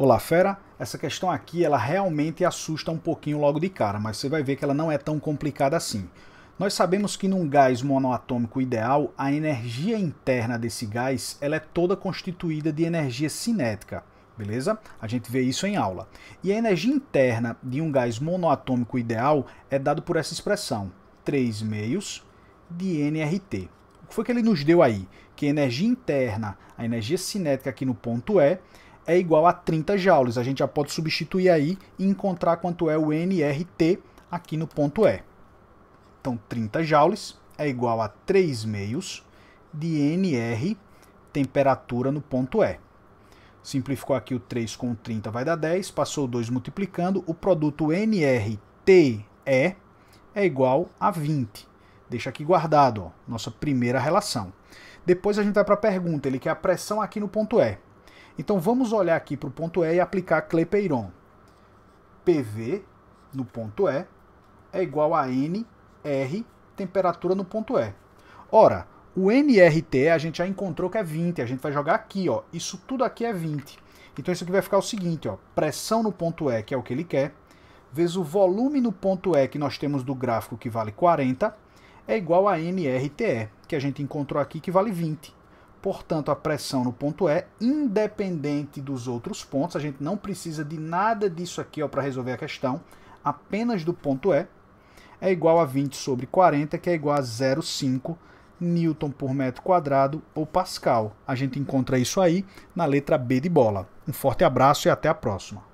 Olá, fera. Essa questão aqui, ela realmente assusta um pouquinho logo de cara, mas você vai ver que ela não é tão complicada assim. Nós sabemos que num gás monoatômico ideal, a energia interna desse gás, ela é toda constituída de energia cinética, beleza? A gente vê isso em aula. E a energia interna de um gás monoatômico ideal é dado por essa expressão, 3 meios de nRT. O que foi que ele nos deu aí? Que a energia interna, a energia cinética aqui no ponto E, é igual a 30 joules. A gente já pode substituir aí e encontrar quanto é o NRT aqui no ponto E. Então 30 joules é igual a 3 meios de NR temperatura no ponto E. Simplificou aqui o 3 com 30 vai dar 10, passou o 2 multiplicando, o produto NRTE é igual a 20. Deixa aqui guardado, ó, nossa primeira relação. Depois a gente vai para a pergunta, ele quer a pressão aqui no ponto E. Então vamos olhar aqui para o ponto E e aplicar Clepeiron. PV no ponto E é igual a NR temperatura no ponto E. Ora, o NRT a gente já encontrou que é 20, a gente vai jogar aqui, ó. Isso tudo aqui é 20. Então isso aqui vai ficar o seguinte, ó, pressão no ponto E, que é o que ele quer, vezes o volume no ponto E que nós temos do gráfico que vale 40, é igual a NRTE, que a gente encontrou aqui que vale 20. Portanto, a pressão no ponto E, independente dos outros pontos, a gente não precisa de nada disso aqui para resolver a questão, apenas do ponto E, é igual a 20 sobre 40, que é igual a 0,5 newton por metro quadrado ou pascal. A gente encontra isso aí na letra B de bola. Um forte abraço e até a próxima.